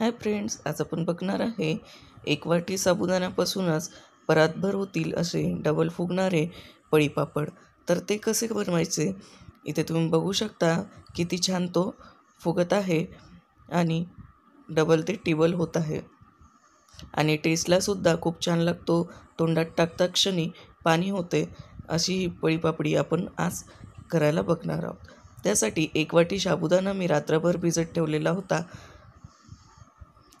Hi friends आज आपण बघणार आहे एक वाटी साबुदाण्यापासूनच परातभर होतील असे डबल फुगणारे पळीपापड तर ते कसे बनवायचे इथे तुम्ही बघू शकता किती छान तो फुगत आहे आणि डबल ते टिबल होत आहे आणि टेस्टलासुद्धा खूप छान लागतो तोंडात टाकता क्षणी पाणी होते अशी ही पळीपापडी आपण आज करायला बघणार आहोत त्यासाठी एक वाटी साबुदाणा मी रात्रभर भिजत ठेवलेला होता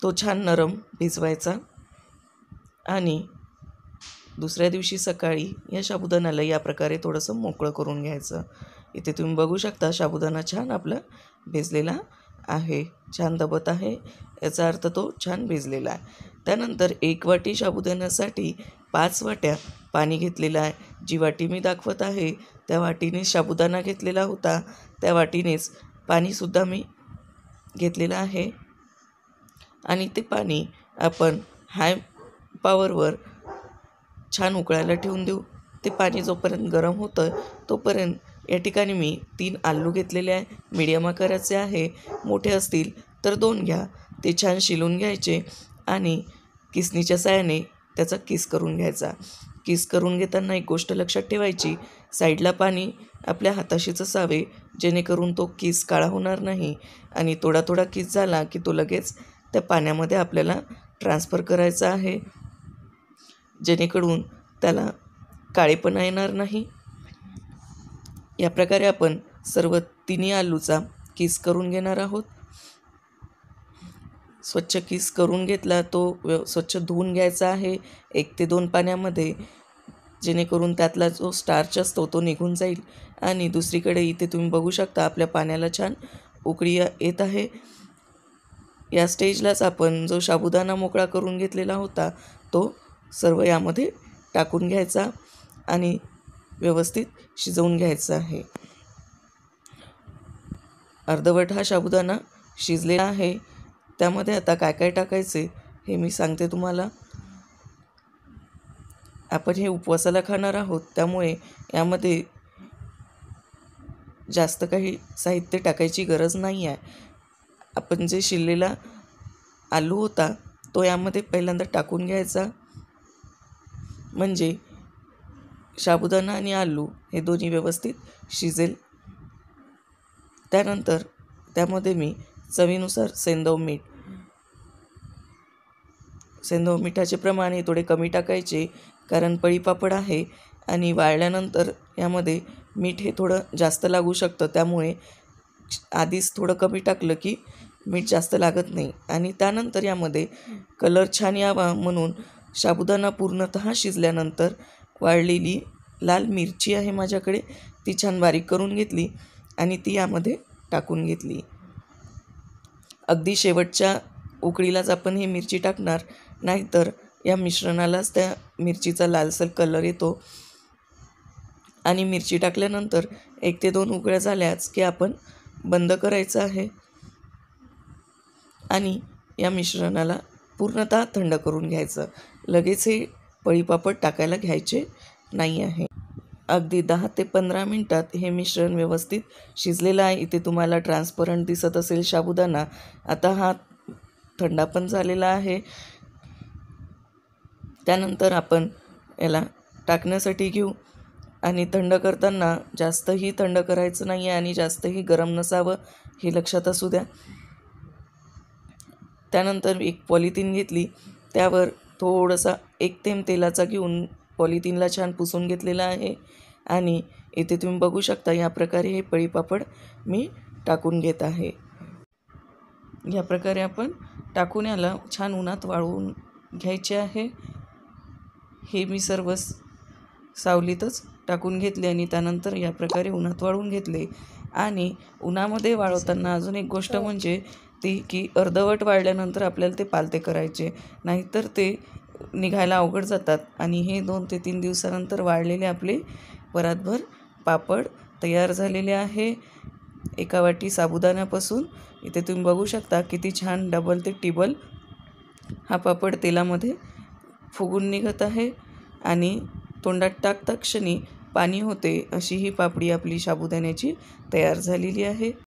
तो छान नरम भिजवायचा आणि दुसऱ्या दिवशी सकाळी या साबुदाणाला या प्रकारे थोडंसं मोकळं करून घ्यायचं इथे तुम्ही बघू शकता साबुदाणा छान आपला भिजलेला आहे छान दबत आहे याचा अर्थ तो छान भिजलेला आहे त्यानंतर एक वाटी शाबुदाण्यासाठी पाच वाट्या पाणी घेतलेलं आहे जी वाटी मी दाखवत आहे त्या वाटीने साबुदाणा घेतलेला होता त्या वाटीनेच पाणीसुद्धा मी घेतलेलं आहे आणि ते पाणी आपण हाय पॉवरवर छान उकळायला ठेवून देऊ ते पाणी जोपर्यंत गरम होतं तोपर्यंत या ठिकाणी मी तीन आलू घेतलेले आहे मीडियम आकाराचे आहे मोठे असतील तर दोन घ्या ते छान शिलून घ्यायचे आणि किसनीच्या साहाय्याने त्याचा किस करून घ्यायचा किस करून घेताना एक गोष्ट लक्षात ठेवायची साईडला पाणी आपल्या हाताशीच असावे जेणेकरून तो किस काळा होणार नाही आणि थोडा थोडा किस झाला की तो लगेच त्या पाण्यामध्ये आपल्याला ट्रान्सफर करायचा आहे जेणेकरून त्याला काळेपणा येणार नाही या प्रकारे आपण सर्व तिन्ही आलूचा किस करून घेणार आहोत स्वच्छ किस करून घेतला तो व्य स्वच्छ धुवून घ्यायचा आहे एक ते दोन पाण्यामध्ये जेणेकरून त्यातला जो स्टार्च असतो तो निघून जाईल आणि दुसरीकडे इथे तुम्ही बघू शकता आपल्या पाण्याला छान उकळी येत आहे या स्टेजलाच आपण जो साबुदाणा मोकळा करून घेतलेला होता तो सर्व यामध्ये टाकून घ्यायचा आणि व्यवस्थित शिजवून घ्यायचा आहे अर्धवट हा साबुदाणा शिजलेला आहे त्यामध्ये आता काय काय टाकायचे हे मी सांगते तुम्हाला आपण हे उपवासाला खाणार आहोत त्यामुळे यामध्ये जास्त काही साहित्य टाकायची गरज नाही आहे आपण जे शिरलेला आलू होता तो यामध्ये पहिल्यांदा टाकून घ्यायचा म्हणजे साबुदाणा आणि आलू हे दोन्ही व्यवस्थित शिजेल त्यानंतर त्यामध्ये मी चवीनुसार सेंदव मीठ सेंदव मिठाचे प्रमाण हे थोडे कमी टाकायचे कारण पळीपापड आहे आणि वाळल्यानंतर यामध्ये मीठ हे थोडं जास्त लागू शकतं त्यामुळे आधीच थोडं कमी टाकलं की मीठ जास्त लागत नाही आणि त्यानंतर यामध्ये कलर छान यावा म्हणून साबुदाणा पूर्णतः शिजल्यानंतर वाळलेली लाल मिरची आहे माझ्याकडे ती छान बारीक करून घेतली आणि ती यामध्ये टाकून घेतली अगदी शेवटच्या उकळीलाच आपण ही मिरची टाकणार नाहीतर या मिश्रणालाच त्या मिरचीचा लालसर कलर येतो आणि मिरची टाकल्यानंतर एक ते दोन उकळ्या झाल्याच की आपण बंद करायचं आहे आणि या मिश्रणाला पूर्णतः थंड करून घ्यायचं लगेच हे पळीपापड टाकायला घ्यायचे नाही आहे अगदी दहा ते पंधरा मिनटात हे मिश्रण व्यवस्थित शिजलेलं आहे इथे तुम्हाला ट्रान्सपरंट दिसत असेल शाबुदाना आता हा थंडा पण झालेला आहे त्यानंतर आपण याला टाकण्यासाठी घेऊ आणि थंड करताना जास्तही थंड करायचं नाही आहे आणि जास्तही गरम नसावं हे लक्षात असू द्या त्यानंतर एक पॉलिथिन घेतली त्यावर थोडासा एक थेंब तेलाचा घेऊन पॉलिथिनला छान पुसून घेतलेला आहे आणि इथे तुम्ही बघू शकता या प्रकारे हे पळीपापड मी टाकून घेत आहे या प्रकारे आपण टाकून याला छान उन्हात वाळवून घ्यायचे आहे हे मी सर्व सावलीतच टाकून घेतले आणि त्यानंतर या प्रकारे उन्हात वाळवून घेतले आणि उन्हामध्ये वाळवताना अजून एक गोष्ट हो. म्हणजे ती की अर्धवट वाढल्यानंतर आपल्याला ते पालते करायचे नाहीतर ते निघायला अवघड जातात आणि हे दोन ते तीन दिवसानंतर वाळलेले आपले परातभर पापड तयार झालेले आहे एका वाटी साबुदाण्यापासून इथे तुम्ही बघू शकता किती छान डबल ते टिबल हा पापड तेलामध्ये फुगून निघत आहे आणि तोंडात टाकता क्षणी पाणी होते अशी ही पापडी आपली साबुदाण्याची तयार झालेली आहे